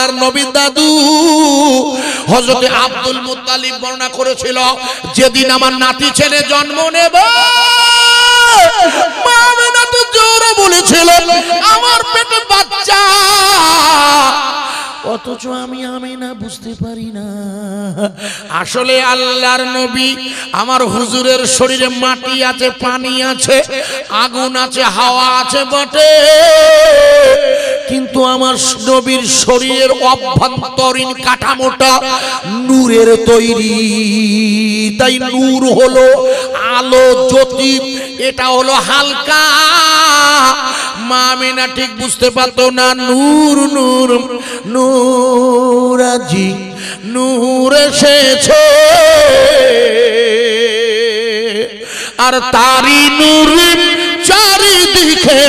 আল্লাহর নবী দাদু হজরত আব্দুল মুতালিব বর্ণনা করেছিল যেদিন আমার নাতি ছেলে জন্ম নেব মা তো জোরে বলেছিল আমার পেটে বাচ্চা অথচ আমি আমি না বুঝতে পারি না আসলে আল্লাহর নবী আমার হুজুরের শরীরে মাটি আছে পানি আছে আগুন আছে হাওয়া আছে বটে কিন্তু আমার নবীর শরীরের অভ্যন্তরীণ কাঠামোটা নূরের তৈরি তাই নূর হলো আলো জ্যোতি এটা হলো হালকা মা না ঠিক বুঝতে পারত না নূর নূর নূরাজি নূর এসেছে আর তারি নূর চারিদিকে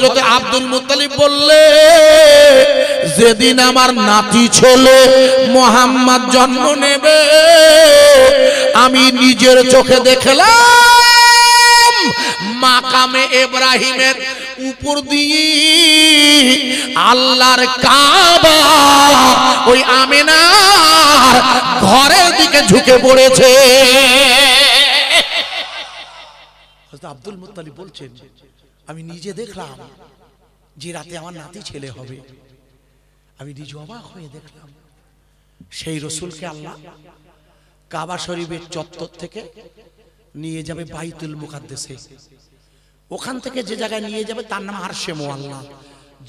হজরত আব্দুল মুতালিব বললে যেদিন আমার নাতি ছেলে মোহাম্মদ জন্ম নেবে আমি নিজের চোখে দেখলাম মাকামে এব্রাহিমের উপর দিয়ে আল্লাহর কাবা ওই আমেনার ঘরের দিকে ঝুঁকে পড়েছে আব্দুল মুতালিব বলছেন আমি নিজে দেখলাম যে রাতে আমার নাতি ছেলে হবে আমি নিজ অবাক হয়ে দেখলাম সেই রসুলকে আল্লাহ কাবা শরীফের চত্বর থেকে নিয়ে যাবে বাইতুল মুকাদ্দেসে ওখান থেকে যে জায়গায় নিয়ে যাবে তার নাম আরশে মোয়াল্লা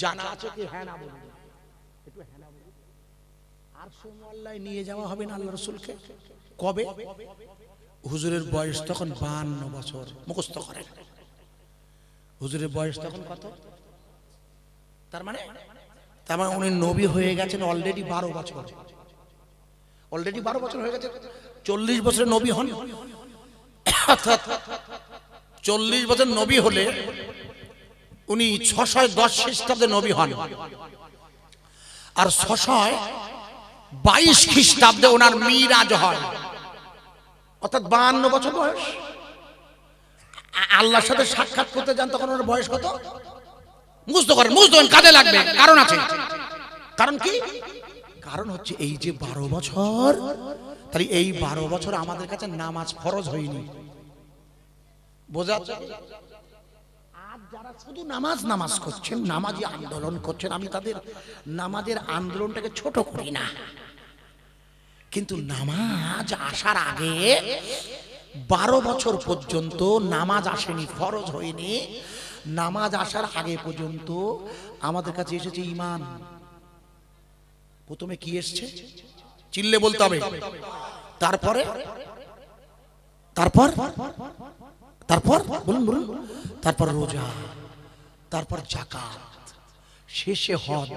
জানা আছে কি হ্যাঁ না বলুন একটু হ্যাঁ না বলুন আরশে নিয়ে যাওয়া হবে না আল্লাহ রসুলকে কবে হুজুরের বয়স তখন বাহান্ন বছর মুখস্থ করেন হুজুরের বয়স তখন কত তার মানে তার মানে উনি নবী হয়ে গেছেন অলরেডি বারো বছর অলরেডি বারো বছর হয়ে গেছে চল্লিশ বছরে নবী হন অর্থাৎ চল্লিশ বছর নবী হলে উনি ছশয় দশ খ্রিস্টাব্দে নবী হন আর ছশয় বাইশ খ্রিস্টাব্দে ওনার মিরাজ হয় অর্থাৎ বাহান্ন বছর বয়স আল্লাহর সাথে সাক্ষাৎ করতে যান তখন ওর বয়স কত মুখস্থ করেন মুখস্থ করেন কাজে লাগবে কারণ আছে কারণ কি কারণ হচ্ছে এই যে বারো বছর তাহলে এই বারো বছর আমাদের কাছে নামাজ ফরজ হয়নি বোঝা আর যারা শুধু নামাজ নামাজ করছেন নামাজি আন্দোলন করছেন আমি তাদের নামাজের আন্দোলনটাকে ছোট করি না কিন্তু নামাজ আসার আগে বারো বছর পর্যন্ত নামাজ আসেনি ফরজ হয়নি নামাজ আসার আগে পর্যন্ত আমাদের কাছে এসেছে ইমান প্রথমে কি এসছে চিল্লে বলতে হবে তারপরে তারপর তারপর বলুন বলুন তারপর রোজা তারপর জাকাত শেষে হজ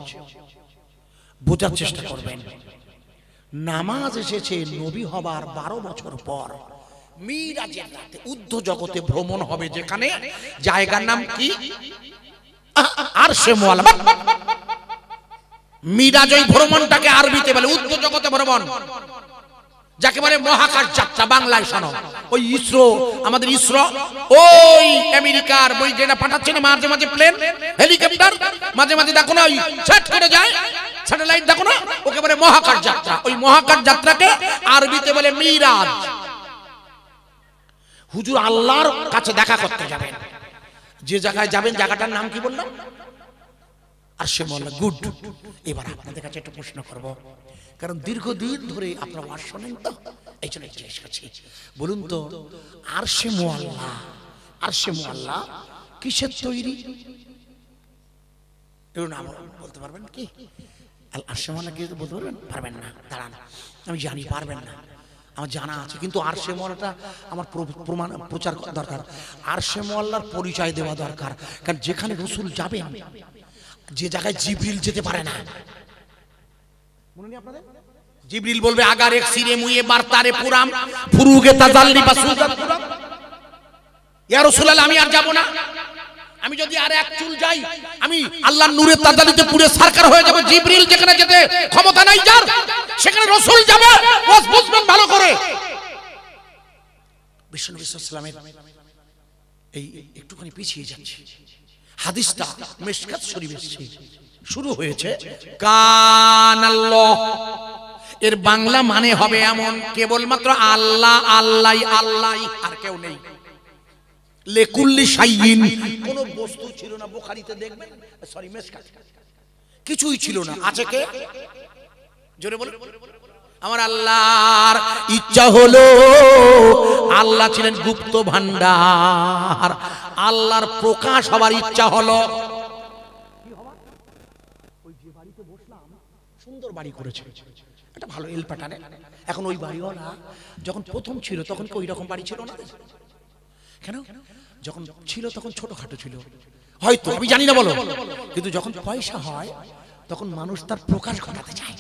বোঝার চেষ্টা করবেন নামাজ এসেছে নবী হবার বারো বছর পর মিরাজের রাতে উদ্ধ জগতে ভ্রমণ হবে যেখানে জায়গার নাম কি আর সে মিরাজ ওই ভ্রমণটাকে আরবিতে বলে উদ্ধ জগতে ভ্রমণ যাকে বলে মহাকাশ যাত্রা বাংলায় শোনো ওই ইসরো আমাদের ইসরো ওই আমেরিকার বই যেটা পাঠাচ্ছে না মাঝে মাঝে প্লেন হেলিকপ্টার মাঝে মাঝে দেখো না ওই ছাট করে যায় স্যাটেলাইট দেখো না ওকে বলে মহাকাশ যাত্রা ওই মহাকাশ যাত্রাকে আরবিতে বলে মিরাজ হুজুর আল্লাহর কাছে দেখা করতে যাবেন যে জায়গায় যাবেন জায়গাটার নাম কি বললাম আর সে বলল গুড এবার আপনাদের কাছে একটা প্রশ্ন করব কারণ দীর্ঘদিন ধরে আপনারা আর শোনেন তো এই জন্য জিজ্ঞেস করছি বলুন তো আর সে মোয়াল্লা আর সে মোয়াল্লা কিসের তৈরি এর নাম বলতে পারবেন কি আর সে মোয়াল্লা কি বলতে পারবেন পারবেন না দাঁড়ান আমি জানি পারবেন না আমার জানা আছে কিন্তু আর সে মহল্লাটা আমার প্রমাণ প্রচার দরকার আর সে মহল্লার পরিচয় দেওয়া দরকার কারণ যেখানে রসুল যাবে যে জায়গায় জিবরিল যেতে পারে না আপনাদের জিবরিল বলবে আগার এক সিরে মুয়ে তারে পুরাম ফুরুগে তাজাল্লি বা সুজাত পুরাম ইয়া রাসূলুল্লাহ আমি আর যাব না আমি যদি আর এক চুল যাই আমি আল্লাহ নূরের তাদালিতে পুরে সরকার হয়ে যাব জিবরিল যেখানে যেতে ক্ষমতা নাই যার সেখানে রসুল যাবে বুঝবেন ভালো করে বিষ্ণু বিশ্বামের এই একটুখানি পিছিয়ে যাচ্ছে হাদিসটা মেশকাত শরীফ শুরু হয়েছে কান আল্লাহ এর বাংলা মানে হবে এমন কেবলমাত্র আল্লাহ আল্লাহ আল্লাহ আর কেউ নেই লেকুল্লি সাইয়িন কোন বস্তু ছিল না বুখারীতে দেখবেন সরি কিছুই ছিল না আছে কে জোরে আমার আল্লাহর ইচ্ছা হলো আল্লাহ ছিলেন গুপ্ত ভান্ডার আল্লাহর প্রকাশ হবার ইচ্ছা হলো সুন্দর বাড়ি করেছে এটা ভালো এল প্যাটার্নে এখন ওই না যখন প্রথম ছিল তখন কি ওই রকম বাড়ি ছিল না কেন যখন ছিল তখন ছোটখাটো ছিল হয়তো আমি জানি না বলো কিন্তু যখন পয়সা হয় তখন মানুষ তার প্রকাশ ঘটাতে চায়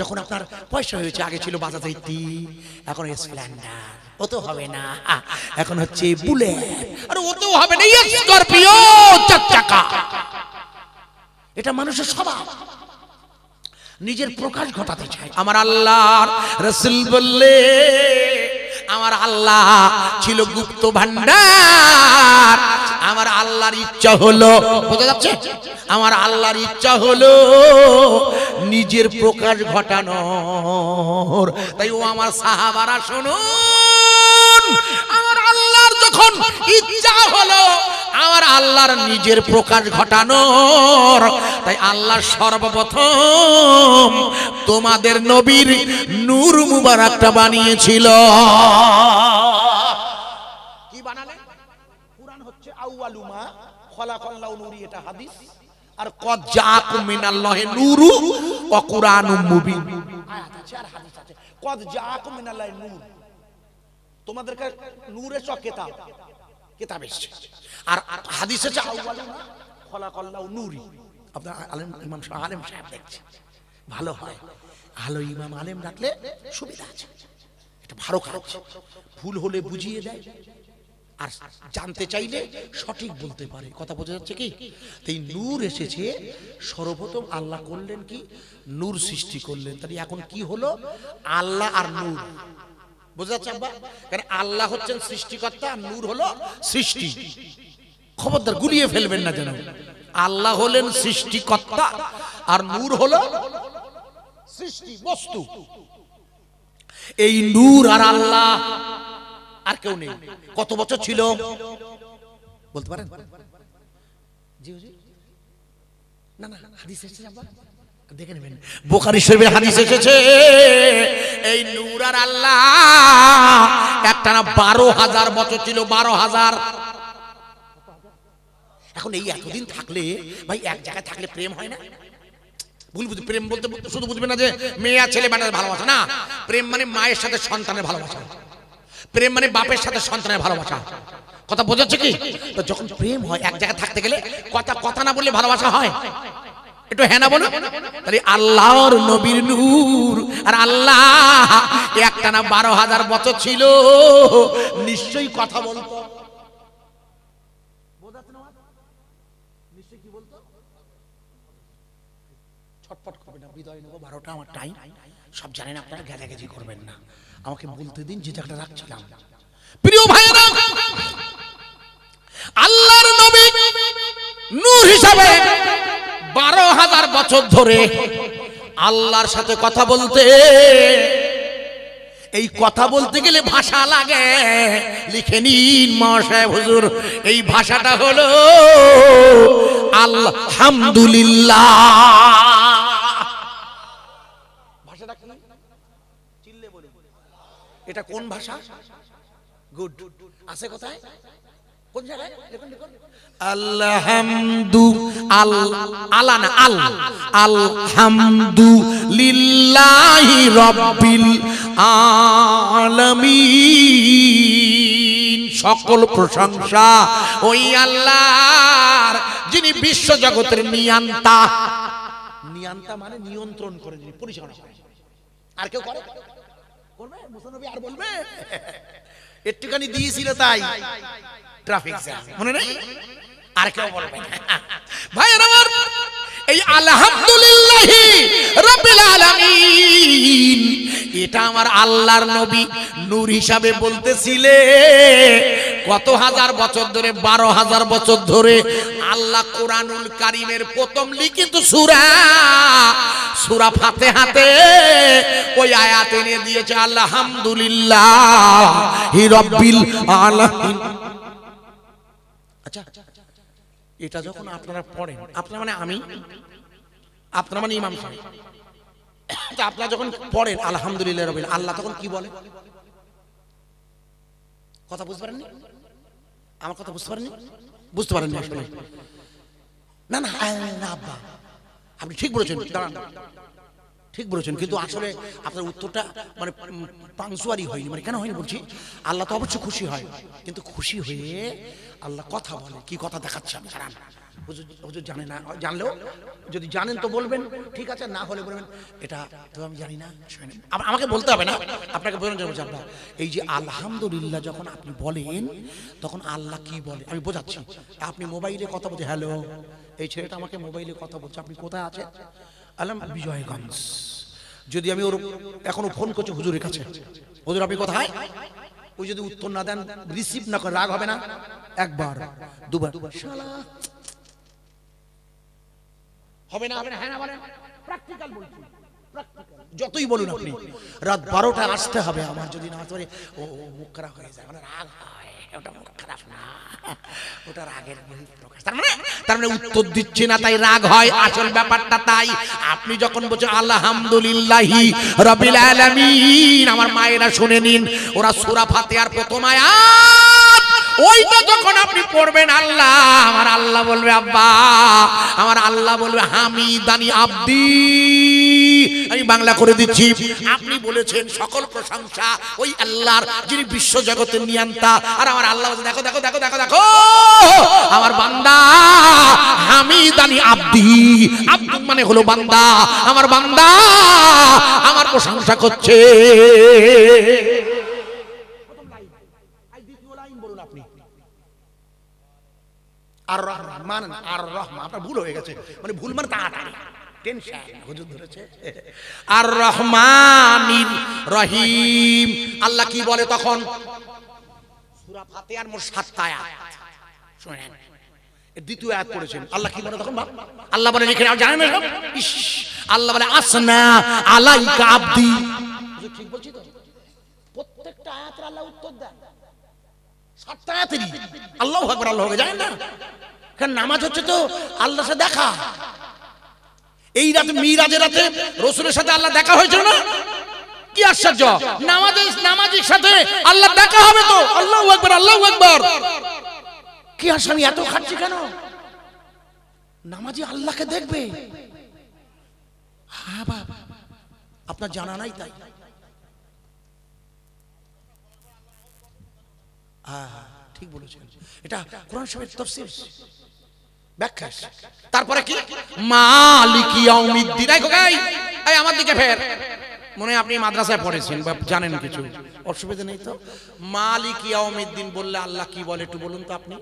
যখন আপনার পয়সা হয়েছে আগে ছিল বাজাজ এইটি এখন স্প্লেন্ডার ও তো হবে না এখন হচ্ছে বুলে আর ও তো হবে না স্করপিও চার চাকা এটা মানুষের স্বভাব নিজের প্রকাশ ঘটাতে চায় আমার আল্লাহ রসুল বললে আমার আল্লাহ ছিল গুপ্ত ভান্ডার আমার আল্লাহর ইচ্ছা হলো বোঝা যাচ্ছে আমার আল্লাহর ইচ্ছা হলো নিজের প্রকাশ ঘটানোর তাই ও আমার সাহাবারা শুনুন আমার আল্লাহর যখন ইচ্ছা হলো আমার আল্লাহর নিজের প্রকাশ ঘটানোর তাই আল্লাহ সর্বপ্রথম তোমাদের নবীর নূর মুবারকটা বানিয়েছিল কি বানালে কুরআন হচ্ছে আউয়ালুমা খলাকাল্লাহু নূরি এটা হাদিস আর কদ জাআকুম মিনাল্লাহি নূরু ওয়া কুরআনুম মুবিন কদ মিনাল্লাহি নূর তোমাদের কাছে নূরে চ কিতাব কিতাব এসেছে আর হাদিস হচ্ছে আপনার আলেম আলেম ভালো হয় ভালো ইমাম আলেম সুবিধা আছে ভালো ভুল হলে বুঝিয়ে দেয় আর জানতে চাইলে সঠিক বলতে পারে কথা বোঝা যাচ্ছে কি এই নূর এসেছে সর্বপ্রথম আল্লাহ করলেন কি নূর সৃষ্টি করলেন তাহলে এখন কি হলো আল্লাহ আর নূর বোঝা যাচ্ছে আব্বা আল্লাহ হচ্ছেন সৃষ্টিকর্তা আর নূর হলো সৃষ্টি খবরদার গুলিয়ে ফেলবেন না যেন আল্লাহ হলেন সৃষ্টিকর্তা আর নূর হল সৃষ্টি বস্তু এই নূর আর আল্লাহ আর কেউ নেই কত বছর ছিল বলতে পারেন না না এসেছে দেখে নেবেন হাদিস এসেছে এই নূর আর আল্লাহ একটানা বারো হাজার বছর ছিল বারো হাজার এখন এই এতদিন থাকলে ভাই এক জায়গায় থাকলে প্রেম হয় না ভুল বুঝি প্রেম বলতে শুধু বুঝবে না যে মেয়ে আর ছেলে মানে ভালোবাসা না প্রেম মানে মায়ের সাথে সন্তানের ভালোবাসা প্রেম মানে বাপের সাথে সন্তানের ভালোবাসা কথা বোঝাচ্ছে কি তো যখন প্রেম হয় এক জায়গায় থাকতে গেলে কথা কথা না বললে ভালোবাসা হয় একটু হ্যাঁ না বলো তাহলে আল্লাহর নবীর নূর আর আল্লাহ একটা না বারো হাজার বছর ছিল নিশ্চয়ই কথা বলতো করবেন না নেবো বারোটা আমার টাইম সব জানেন আপনারা করবেন না আমাকে বলতে দিন যে জায়গাটা রাখছিলাম প্রিয় আল্লাহর নবী নূর হিসাবে বারো হাজার বছর ধরে আল্লাহর সাথে কথা বলতে এই কথা বলতে গেলে ভাষা লাগে লিখে নিন মহাশয় হুজুর এই ভাষাটা হলো আলহামদুলিল্লাহ চিল্লে এটা কোন ভাষা গুড আছে কোথায় কোন জায়গায় আলানা আল আলহামদু লিল্লাহি রব্বিল আলামিন সকল প্রশংসা ওই আল্লাহর যিনি বিশ্ব জগতের নিয়ান্তা মানে নিয়ন্ত্রণ করে যিনি পরিচালনা করে আর কেউ করে করবে মুসানবী আর বলবে একটুখানি দিয়েছিল তাই ট্রাফিক জ্যাম মনে নেই আর কেউ বলবে ভাই আমার এই আলহামদুলিল্লাহ রাব্বিল আলামিন এটা আমার আল্লাহর নবী নূর হিসাবে বলতেছিলে কত হাজার বছর ধরে বারো হাজার বছর ধরে আল্লাহ কোরআনুল কারিমের প্রথম লিখিত সুরা সুরা ফাতে হাতে ওই আয়াত এনে দিয়েছে আল্লাহামদুলিল্লাহ আচ্ছা এটা যখন আপনারা পড়েন আপনার মানে আমি আপনার মানে ইমাম সাহেব আচ্ছা, আপনারা যখন পড়েন আলহামদুলিল্লাহ রবিল আল্লাহ তখন কি বলে কথা বুঝতে পারেননি আমার কথা বুঝতে পারেননি বুঝতে পারেননি না না আল্লাহ আপনি ঠিক বলেছেন দাঁড়ান ঠিক বলেছেন কিন্তু আসলে আপনার উত্তরটা মানে পাংসুয়ারি হয়নি মানে কেন হয়নি বলছি আল্লাহ তো অবশ্যই খুশি হয় কিন্তু খুশি হয়ে আল্লাহ কথা বলে কি কথা দেখাচ্ছে আমি দাঁড়ান হুজুর জানে না জানলেও যদি জানেন তো বলবেন ঠিক আছে না হলে বলবেন এটা তো আমি জানি না আমাকে বলতে হবে না আপনাকে বোঝানো যাবে আল্লাহ এই যে আলহামদুলিল্লাহ যখন আপনি বলেন তখন আল্লাহ কি বলে আমি বোঝাচ্ছি আপনি মোবাইলে কথা বলছেন হ্যালো এই ছেলেটা আমাকে মোবাইলে কথা বলছে আপনি কোথায় আছেন আলম বিজয়গঞ্জ যদি আমি ওর এখনো ফোন করছি হুজুরের কাছে হুজুর আপনি কোথায় ওই যদি উত্তর না দেন রিসিভ না করে রাগ হবে না একবার দুবার হবে না হ্যাঁ না বলেন প্র্যাকটিক্যাল বলছি যতই বলুন আপনি রাত বারোটা আসতে হবে আমার যদি না আসতে ও মুখ খারাপ হয়ে যায় মানে রাগ হয় ওটা মুখ খারাপ না ওটা রাগের প্রকাশ তার মানে তার মানে উত্তর দিচ্ছি না তাই রাগ হয় আসল ব্যাপারটা তাই আপনি যখন বলছেন আলহামদুলিল্লাহ রবিল আলামিন আমার মায়েরা শুনে নিন ওরা সুরা ফাতে আর প্রথম আয়াত ওইটা যখন আপনি পড়বেন আল্লাহ আমার আল্লাহ বলবে আব্বা আমার আল্লাহ বলবে আমি দানি আব্দি আমি বাংলা করে দিচ্ছি আপনি বলেছেন সকল প্রশংসা ওই আল্লাহর যিনি বিশ্ব জগতের নিয়ান্তা আর আমার আল্লাহ দেখো দেখো দেখো দেখো দেখো আমার বান্দা আমি দানি আব্দি আব্দুল মানে হলো বান্দা আমার বান্দা আমার প্রশংসা করছে আর রহমান আর রহমান আপনার ভুল হয়ে গেছে মানে ভুল মানে তাড়াতাড়ি আর রহমান রহিম আল্লাহ কি বলে তখন সুরা ফাতিহার সাতটা শুনেন দ্বিতীয় আয়াত পড়েছেন আল্লাহ কি বলে তখন আল্লাহ বলে লিখে নাও জানেন না আল্লাহ বলে আসনা আলাইকা আব্দি ঠিক বলছি তো প্রত্যেকটা আয়াতের আল্লাহ উত্তর দেন তাড়াতাড়ি আল্লাহ একবার আল্লাহ জানেন না কারণ নামাজ হচ্ছে তো আল্লাহর সাথে দেখা এই রাতে মিরাজের রাতে রসুলের সাথে আল্লাহ দেখা হয়েছিল না কি আশ্চর্য নামাজের নামাজের সাথে আল্লাহ দেখা হবে তো আল্লাহ একবার আল্লাহ একবার কি আসামি এত খাচ্ছি কেন নামাজি আল্লাহকে দেখবে হ্যাঁ বাবা আপনার জানা নাই তাই হ্যাঁ, হ্যাঁ, ঠিক বলেছেন এটা কোরআন সাহেবের তফসিল ব্যাখ্যা তারপরে কি মালিকি ইয়াউমিদ্দিন এই গাই এই আমার দিকে ফের মনে আপনি মাদ্রাসায় পড়েছেন বা জানেন কিছু অসুবিধা নেই তো মালিক দিন বললে আল্লাহ কি বলে একটু বলুন তো আপনি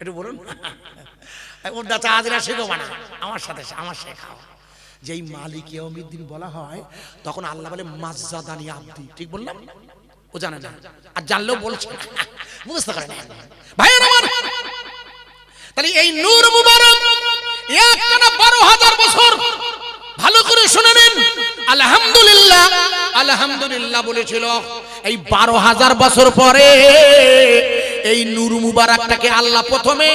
একটু বলুন ওর দাদা আজরা শেখো না মানে। আমার সাথে আমার শেখাও যেই মালিক ইয়াউমিদ্দিন বলা হয় তখন আল্লাহ বলে মাজ্জাদানি আব্দি ঠিক বললাম ও জানে না আর জানলেও বলছে বুঝতে পারে না ভাই আমার তাহলে এই নূর মুবারক একটানা বারো হাজার বছর ভালো করে শুনে নিন আলহামদুলিল্লাহ আলহামদুলিল্লাহ বলেছিল এই বারো হাজার বছর পরে এই নূর মুবারকটাকে আল্লাহ প্রথমে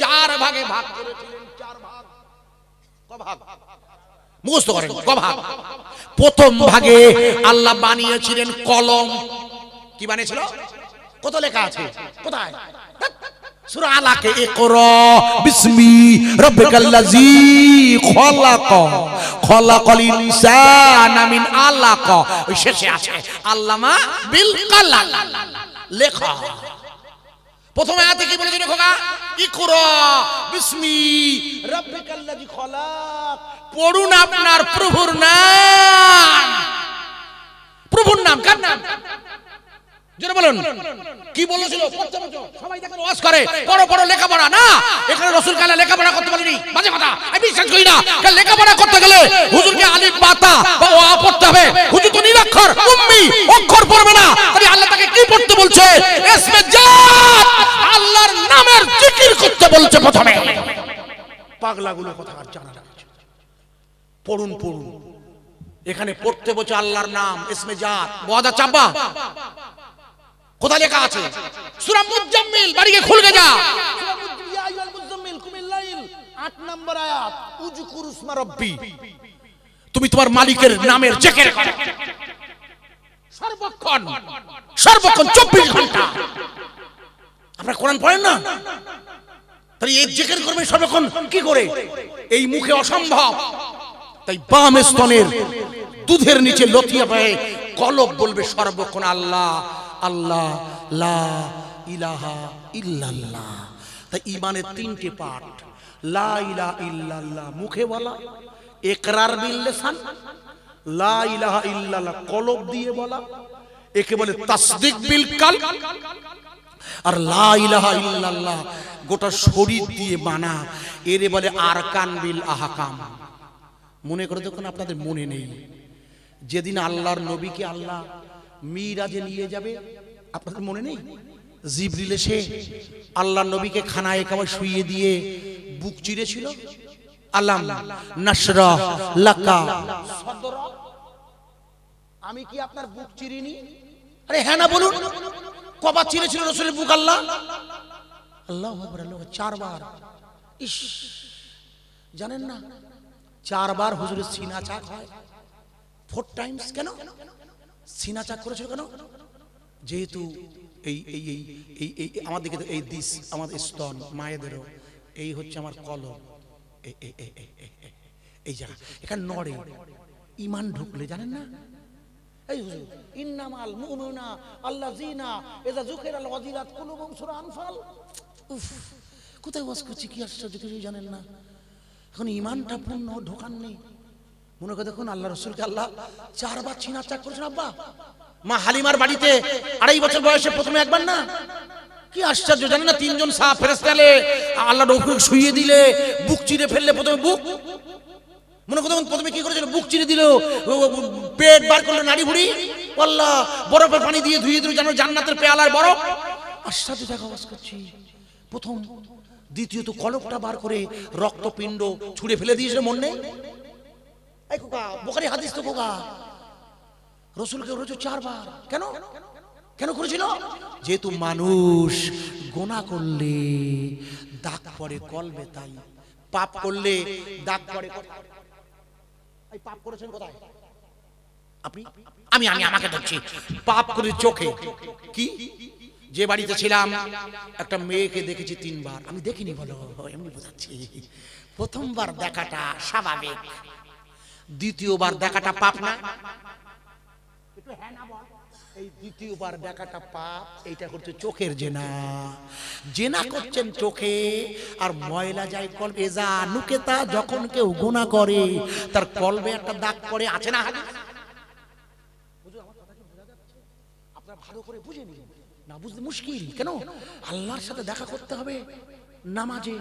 চার ভাগে ভাগ করেছিলেন চার ভাগ কভাগ মুখস্থ করেন কভাগ প্রথম ভাগে আল্লাহ বানিয়েছিলেন কলম কি বানিয়েছিল কত লেখা আছে কোথায় সূরা আলাকে ইকরা বিসমি রাব্বিকাল্লাযী খলাক খলাকাল ইনসানা মিন আলাক শেষে আছে আল্লামা বিল কলম লেখা প্রথমে আয়াতে কি বলেছিল খোকা ইকুরা বিসমি রাব্বিকাল্লাযী খলাক পড়ুন আপনার প্রভুর নাম প্রভুর নাম কার নাম জোরে বলুন কি বলেছিল সবাই দেখেন ওয়াজ করে বড় বড় লেখা পড়া না এখানে রসুল লেখা পড়া করতে বলেনি মাঝে কথা আমি বিশ্বাস করি না লেখা পড়া করতে গেলে হুজুরকে আলিফ পাতা বা ওয়া পড়তে হবে হুজুর তো নিরক্ষর উম্মি অক্ষর পড়বে না তাহলে আল্লাহ তাকে কি পড়তে বলছে এসমে বলছে প্রথমে পাগলাগুলো কথা আর জানা পড়ুন পড়ুন এখানে পড়তে বসে আল্লাহর নাম ইসমে জাত বহাদা চাপা কোথায় লেখা আছে সূরা মুজাম্মিল বাড়িকে খুলকে যা তুমি তোমার মালিকের নামের জেকের সর্বক্ষণ সর্বক্ষণ চব্বিশ ঘন্টা আপনারা কোরআন পড়েন না তাই এই জেকের করবে সর্বক্ষণ কি করে এই মুখে অসম্ভব তাই বাম স্তনের দুধের নিচে লতিয়া পায়ে কলব বলবে সর্বক্ষণ আল্লাহ আল্লাহ লা ইলাহা ইল্লাল্লাহ তাই ইমানের তিনটে পাঠ লা ইলাহা ইল্লাল্লাহ মুখে বলা একরার বিল্লেসান লা ইলাহা ইল্লাল্লাহ কলব দিয়ে বলা একে বলে তাসদিক বিল কাল আর লাহ গোটা শরীর দিয়ে বানা এর বলে আর কানবিল আহাকাম মনে করে দেখুন আপনাদের মনে নেই যেদিন আল্লাহর নবীকে আল্লাহ মিরাজে নিয়ে যাবে আপনাদের মনে নেই জিবরিল এসে আল্লাহ নবীকে খানায় কামায় শুয়ে দিয়ে বুক চিরেছিল আল্লাহ নাসরা লাকা আমি কি আপনার বুক চিরিনি আরে হ্যাঁ না বলুন কবার ছিঁড়েছিল রসুলের বুক আল্লাহ আল্লাহ চারবার ইস জানেন না চারবার হুজুরের সিনা চাক হয় ফোর টাইমস কেন সিনা চাক করেছিল কেন যেহেতু এই এই এই এই এই আমাদেরকে দিকে এই দিস আমাদের স্তন মায়েদেরও এই হচ্ছে আমার কলম এই জায়গা এখানে নড়ে ইমান ঢুকলে জানেন না এই হুজুর মুমিনা ওয়াজিলাত কুলুবুম সূরা আনফাল উফ কোথায় ওয়াজ করছি কি আশ্চর্য কিছুই জানেন না এখন ইমানটা পূর্ণ ঢোকান নেই মনে করে দেখুন আল্লাহ রসুলকে আল্লাহ চারবার ছিনা চাক আব্বা মা হালিমার বাড়িতে আড়াই বছর বয়সে প্রথমে একবার না কি আশ্চর্য জানেন না তিনজন সাপ গেলে আল্লাহ রফুক শুয়ে দিলে বুক চিরে ফেললে প্রথমে বুক মনে করতে প্রথমে কি করেছিল বুক চিনে দিল পেট বার করলো নাড়ি ভুড়ি পাল্লা বরফের পানি দিয়ে ধুয়ে দিল জানো জান্নাতের পেয়ালার বরফ আশ্চর্য দেখা বাস করছি প্রথম দ্বিতীয়ত কলকটা বার করে রক্তপিণ্ড ছুঁড়ে ফেলে দিয়েছে মন নেই বোকারি হাদিস তো খোকা রসুলকে রোজ চারবার কেন কেন করেছিল যেহেতু মানুষ গোনা করলে দাগ পড়ে কলবে তাই পাপ করলে দাগ পড়ে এই পাপ করেছেন কোথায় আপনি আমি আমি আমাকে দেখছি পাপ করে চোখে কি যে বাড়িতে ছিলাম একটা মেয়েকে দেখেছি তিনবার আমি দেখিনি বলো এমনি বোঝাচ্ছি প্রথমবার দেখাটা স্বাভাবিক দ্বিতীয়বার দেখাটা পাপ না হ্যাঁ না বল এই দ্বিতীয়বার দেখাটা পাপ এইটা করছে চোখের জেনা জেনা করছেন চোখে আর ময়লা যায় কলবে যা নুকেতা যখন কেউ গোনা করে তার কলবে একটা দাগ পড়ে আছে না হাদিস ভালো করে বুঝে নিন না বুঝতে মুশকিল কেন আল্লাহর সাথে দেখা করতে হবে নামাজে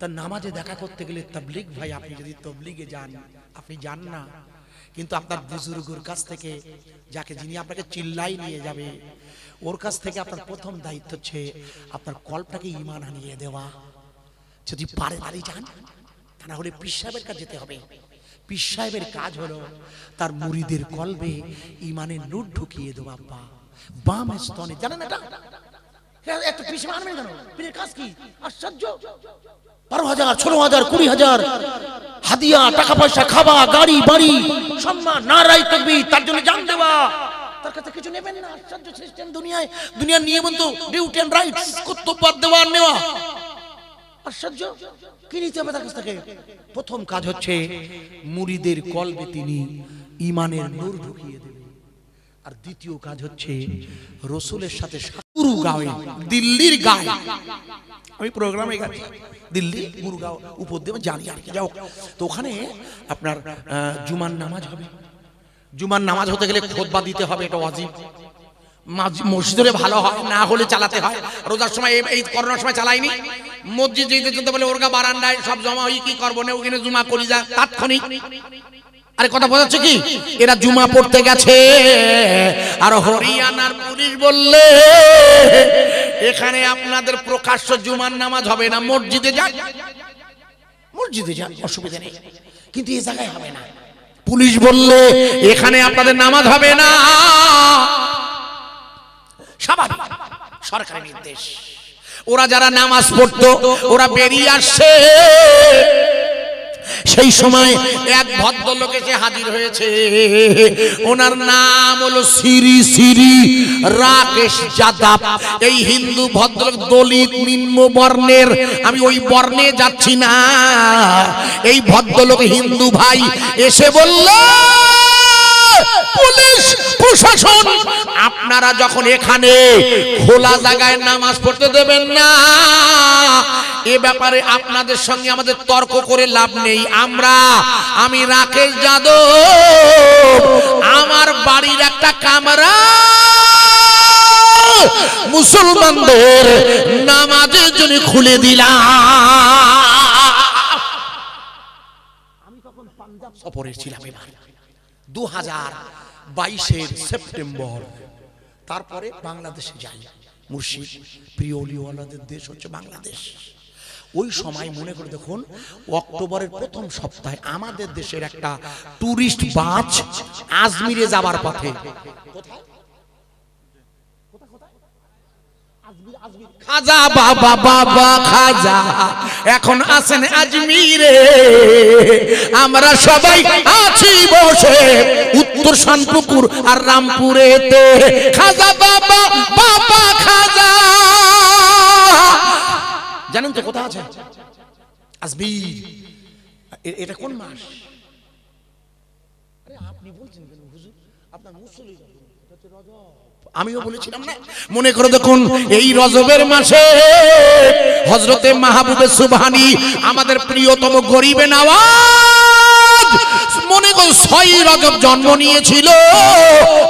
তার নামাজে দেখা করতে গেলে তবলিগ ভাই আপনি যদি তবলিগে যান আপনি যান না কিন্তু আপনার বুজুর্গর কাছ থেকে যাকে যিনি আপনাকে চিল্লাই নিয়ে যাবে ওর কাছ থেকে আপনার প্রথম দায়িত্ব হচ্ছে আপনার কল্পটাকে ইমান আনিয়ে দেওয়া যদি পারে পারি যান তা না হলে সাহেবের কাছে যেতে হবে পিসাবের সাহেবের কাজ হলো তার মুড়িদের কলবে ইমানের নোট ঢুকিয়ে দেওয়া বা বাম স্তনে জানেন এটা হ্যাঁ, একটা পিস মানবেন কেন কাজ কি আশ্চর্য বারো হাজার ষোলো হাজার কুড়ি হাজার হাদিয়া টাকা পয়সা খাওয়া গাড়ি বাড়ি সম্মান নারাই তার জন্য জান দেওয়া প্রথম কাজ হচ্ছে তিনি দেবেন আর দ্বিতীয় কাজ হচ্ছে রসুলের সাথে গুরগাঁওয়ে দিল্লির গায়ে আমি প্রোগ্রামে গেছি দিল্লি গুরগাঁও উপর জানি আর কি যাও তো ওখানে আপনার জুমার নামাজ হবে জুমার নামাজ হতে গেলে খোদবা দিতে হবে এটা অজীব মসজিদে ভালো হয় না হলে চালাতে হয় রোজার সময় এই করোনার সময় চালাইনি মসজিদ যেতে যেতে বলে ওরগা বারান্দায় সব জমা হই কি করবো না ওখানে জুমা করি যা তাৎক্ষণিক আরে কথা বোঝাচ্ছে কি এরা জুমা পড়তে গেছে আর হরিয়ানার পুলিশ বললে এখানে আপনাদের প্রকাশ্য জুমার নামাজ হবে না মসজিদে যান মসজিদে যান অসুবিধা নেই কিন্তু এই জায়গায় হবে না পুলিশ বললে এখানে আপনাদের নামাজ হবে না স্বাভাবিক সরকারের নির্দেশ ওরা যারা নামাজ পড়তো ওরা বেরিয়ে আসছে সেই সময় এক ভদ্রলোক এসে হাজির হয়েছে ওনার নাম হলো শ্রী শ্রী রাকেশ যাদব এই হিন্দু ভদ্রলোক দলিত নিম্ন বর্ণের আমি ওই বর্ণে যাচ্ছি না এই ভদ্রলোক হিন্দু ভাই এসে বলল পুলিশ প্রশাসন আপনারা যখন এখানে খোলা জায়গায় নামাজ পড়তে দেবেন না এ ব্যাপারে আপনাদের সঙ্গে আমাদের তর্ক করে লাভ নেই আমরা আমি রাকেশ যাদব আমার বাড়ির একটা কামরা মুসলমানদের নামাজের জন্য খুলে দিলাম আমি তখন পাঞ্জাব সফরে ছিলাম এবার দু হাজার বাইশের সেপ্টেম্বর তারপরে বাংলাদেশে যাই মুর্শিদ প্রিয় অলিওয়ালাদের দেশ হচ্ছে বাংলাদেশ ওই সময় মনে করে দেখুন অক্টোবরের প্রথম সপ্তাহে আমাদের দেশের একটা টুরিস্ট বাস আজমিরে যাবার পথে খাজা বাবা বাবা খাজা এখন আছেন আজমিরে আমরা সবাই আছি বসে উত্তর শান্তপুর আর রামপুরেতে খাজা বাবা বাবা খাজা জানেন তো কোথা আছে আজমির এটা কোন মাস আরে আপনি বলছেন কেন হুজুর আপনার মুসলিম এটা তো রজব আমিও বলেছিলাম না মনে করে দেখুন এই রজবের মাসে হজরতে মাহবুবে সুবহানি আমাদের প্রিয়তম গরিবে মনে করো ছয় রজব জন্ম নিয়েছিল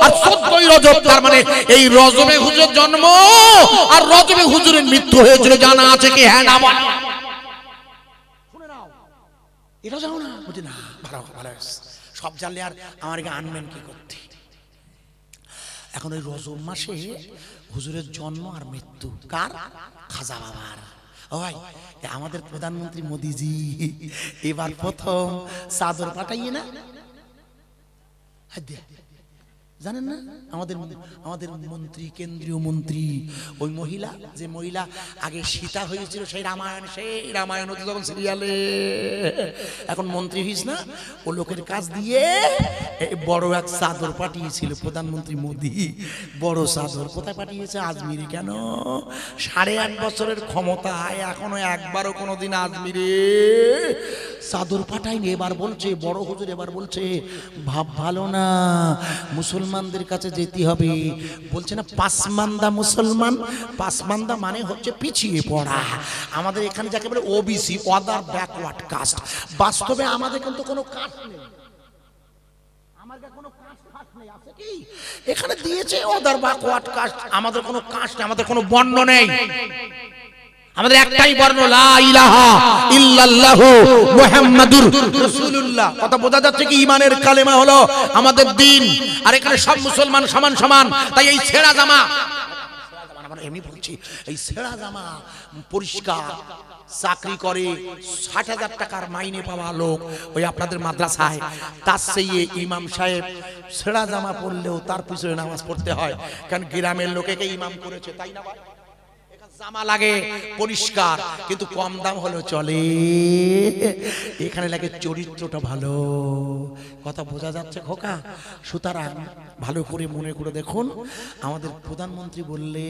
আর সত্যই রজব তার মানে এই রজবে হুজুর জন্ম আর রজবে হুজুরের মৃত্যু হয়েছিল জানা আছে কি হ্যাঁ না এটা জানো না ভালো ভালো সব জানলে আর আমার আনবেন কি করতে এখন ওই রজব মাসে হুজুরের জন্ম আর মৃত্যু কার খাজা বাবার ভাই আমাদের প্রধানমন্ত্রী মোদিজি এবার প্রথম চাদর পাঠাইয়ে না হ্যাঁ জানেন না আমাদের আমাদের মন্ত্রী কেন্দ্রীয় মন্ত্রী ওই মহিলা যে মহিলা আগে সীতা হয়েছিল সেই রামায়ণ সেই রামায়ণ হতে যখন সিরিয়ালে এখন মন্ত্রী হইস না ও লোকের কাজ দিয়ে বড় এক চাদর পাঠিয়েছিল প্রধানমন্ত্রী মোদি বড় চাদর কোথায় পাঠিয়েছে আজমিরে কেন সাড়ে আট বছরের ক্ষমতায় এখনো একবারও কোনোদিন আজমিরে চাদর পাঠায়নি এবার বলছে বড় হুজুর এবার বলছে ভাব ভালো না মুসলমান মুসলমানদের কাছে যেতে হবে বলছে না পাসমান্দা মুসলমান পাসমান্দা মানে হচ্ছে পিছিয়ে পড়া আমাদের এখানে যাকে বলে ওবিসি অদার ব্যাকওয়ার্ড কাস্ট বাস্তবে আমাদের কিন্তু কোনো কাস্ট নেই আমাদের কোনো এখানে দিয়েছে ওদের বা কোয়াট কাস্ট আমাদের কোনো কাস্ট আমাদের কোনো বর্ণ নেই আমাদের একটাই বর্ণ কথা বোঝা যাচ্ছে কি কালেমা আমাদের দিন আর এখানে সমান সমান তাই এই চাকরি করে ষাট হাজার টাকার মাইনে পাওয়া লোক ওই আপনাদের মাদ্রাসায় তার সেই ইমাম সাহেব ছেঁড়া জামা পরলেও তার পিছনে নামাজ পড়তে হয় কারণ গ্রামের লোকে ইমাম করেছে তাই না জামা লাগে পরিষ্কার কিন্তু কম দাম হলেও চলে এখানে লাগে চরিত্রটা ভালো কথা বোঝা যাচ্ছে খোকা সুতরাং ভালো করে মনে করে দেখুন আমাদের প্রধানমন্ত্রী বললে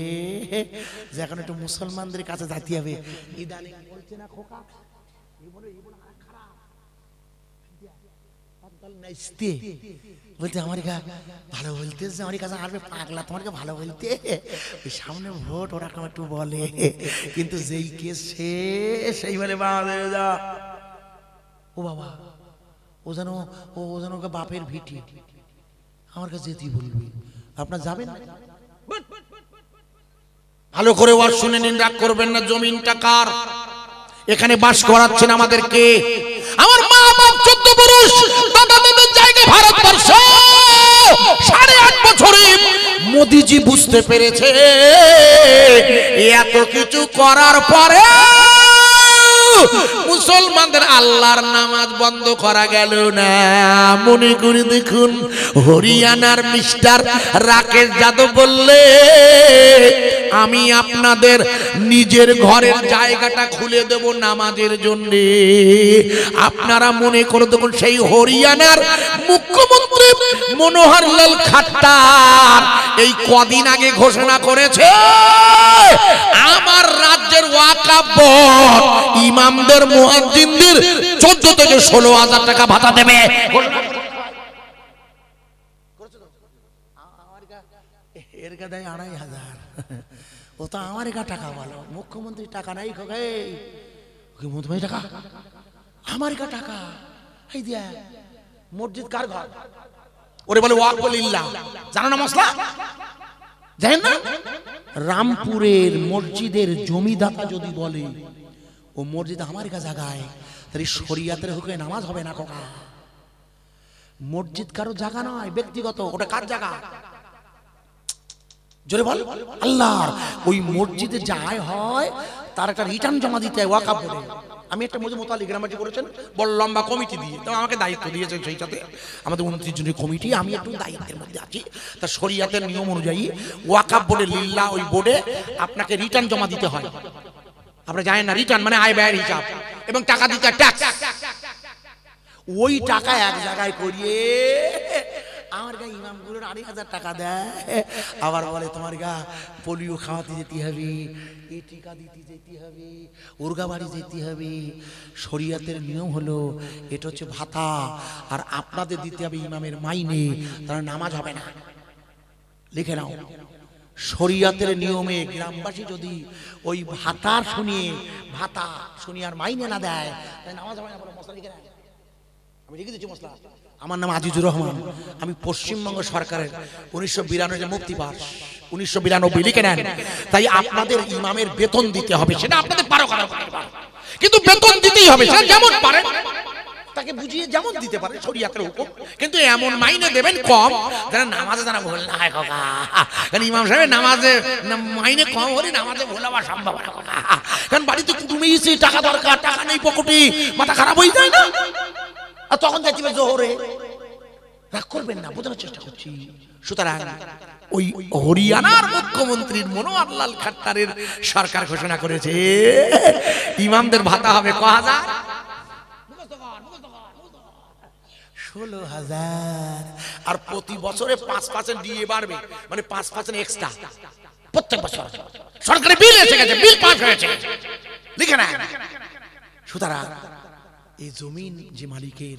যে এখন একটু মুসলমানদের কাছে জাতি হবে খোকা বলতে আমার গা ভালো বলতে যে আমার কাছে আসবে পাগলা তোমার ভালো বলতে সামনে ভোট ওরা একটু বলে কিন্তু যেই কে সে সেই বলে ও বাবা ও যেন ও ও যেন ওকে বাপের ভিটি আমার কাছে যেতেই বলবি আপনার যাবেন ভালো করে ওয়ার শুনে নিন রাগ করবেন না জমিনটা কার এখানে বাস করাচ্ছেন আমাদেরকে আমার মা বাপ চোদ্দ পুরুষ দাদা দাদার জায়গা ভারতবর্ষ সাড়ে আট বছরে মোদিজি বুঝতে পেরেছে এত কিছু করার পরে মুসলমানদের আল্লাহর নামাজ বন্ধ করা গেল না মনে করে দেখুন হরিয়ানার মিস্টার রাকেশ যাদব বললে আমি আপনাদের নিজের ঘরের জায়গাটা খুলে দেব নামাজের জন্য আপনারা মনে করে দেখুন সেই হরিয়ানার মুখ্যমন্ত্রী মনোহরলাল খাট্টার এই কদিন আগে ঘোষণা করেছে আমার রাজ্যের ওয়াকাব ইমামদের মুয়াজ্জিনদের চোদ্দ থেকে ষোলো হাজার টাকা ভাতা দেবে এর গাদায় আড়াই হাজার ও তো আমার গা টাকা বলো মুখ্যমন্ত্রী টাকা নাই খোকে ওকে মুখ্যমন্ত্রী টাকা আমার গা টাকা এই দিয়া মসজিদ কার ঘর ওরে বলে ওয়াকলিল্লা জানো না মশলা জানেন না রামপুরের মসজিদের জমিদাতা যদি বলে ও মসজিদ আমার কাছে জাগায় তাহলে শরিয়াতের হুকে নামাজ হবে না কোকা মসজিদ কারো জায়গা নয় ব্যক্তিগত ওটা কার জায়গা জোরে বল আল্লাহর ওই মসজিদে যায় হয় তার একটা রিটার্ন জমা দিতে হয় ওয়াকা পড়ে আমি একটা মজুম মোতালি গ্রামাটি করেছেন বড় লম্বা কমিটি দিয়ে তো আমাকে দায়িত্ব দিয়েছেন সেই সাথে আমাদের উনত্রিশ জনের কমিটি আমি একটু দায়িত্বের মধ্যে আছি তা শরিয়াতের নিয়ম অনুযায়ী ওয়াকাপ বোর্ডে লিল্লা ওই বোর্ডে আপনাকে রিটার্ন জমা দিতে হয় আপনারা জানেন না রিটার্ন মানে আয় ব্যয়ের হিসাব এবং টাকা দিতে ট্যাক্স ওই টাকা এক জায়গায় করিয়ে আমার গা ইমাম গুলোর আড়াই হাজার টাকা দেয় আবার বলে তোমার গা পোলিও খাওয়াতে যেতে হবে এ টিকা দিতে যেতে হবে উর্গা বাড়ি যেতে হবে শরিয়াতের নিয়ম হলো এটা হচ্ছে ভাতা আর আপনাদের দিতে হবে ইমামের মাইনে তারা নামাজ হবে না লিখে নাও শরিয়াতের নিয়মে গ্রামবাসী যদি ওই ভাতা শুনিয়ে ভাতা শুনিয়ে আর মাইনে না দেয় তাহলে নামাজ হবে না মশলা লিখে নেয় আমি লিখে দিচ্ছি মশলা আমার নাম আজিজুর রহমান আমি পশ্চিমবঙ্গ সরকারের উনিশশো বিরানব্বই মুক্তি পাস উনিশশো বিরানব্বই লিখে নেন তাই আপনাদের ইমামের বেতন দিতে হবে সেটা আপনাদের পারো কিন্তু বেতন দিতেই হবে সেটা যেমন পারে তাকে বুঝিয়ে যেমন দিতে পারে শরিয়াতের হুকুম কিন্তু এমন মাইনে দেবেন কম যারা নামাজে তারা ভুল না হয় কাকা কারণ ইমাম সাহেবের নামাজে মাইনে কম হলে নামাজে ভুল হওয়ার সম্ভব না কারণ বাড়িতে তুমি টাকা দরকার টাকা নেই পকেটে মাথা খারাপ হয়ে যায় না আর তখন যাচ্ছিবে জোহরে রাগ করবেন না বোঝানোর চেষ্টা করছি সুতরাং ওই হরিয়ানার মুখ্যমন্ত্রীর মনোয়ার লাল খাট্টারের সরকার ঘোষণা করেছে ইমামদের ভাতা হবে ক হাজার ষোলো হাজার আর প্রতি বছরে পাঁচ পার্সেন্ট দিয়ে বাড়বে মানে পাঁচ পার্সেন্ট এক্সট্রা প্রত্যেক বছর সরকারি বিল এসে গেছে বিল পাস হয়েছে লিখে না সুতরাং এই জমিন যে মালিকের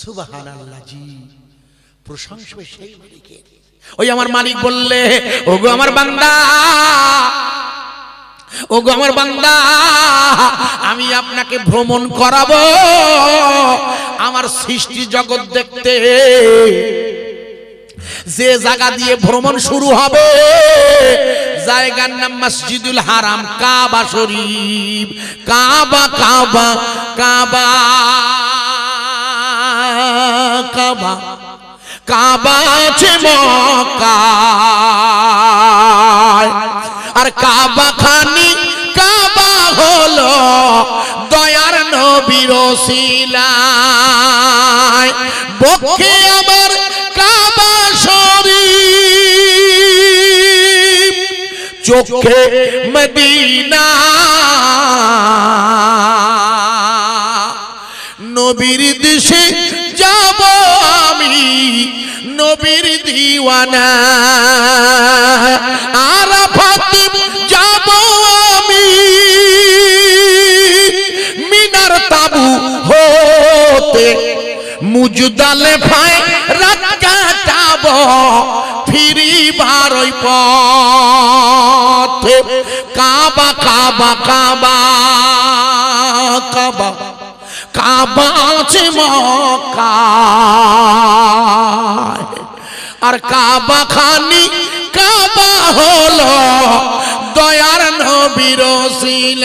সুবাহান আল্লাহজি সেই মালিকের ওই আমার মালিক বললে ও গো আমার বান্দা ওগো আমার বান্দা আমি আপনাকে ভ্রমণ করাবো আমার সৃষ্টি জগৎ দেখতে যে জায়গা দিয়ে ভ্রমণ শুরু হবে জায়গার নাম মসজিদুল হারাম কাবা শরীফ কাবা কাবা কাবা কাবা কাবা আছে মক্কায় আর কাবা খানি কাবা হলো দয়ার নবীর শিলায় বক্ষে চোখে মদিনা নবীর দিশে যাব আমি নবীর দিওয়ানা মুজুদালে যাব আমি যাব ফিরিবার কাবা কাবা কাবা কাবা কাবা আছে আর কাবা খানি কাবা হলো দয়ার নবীর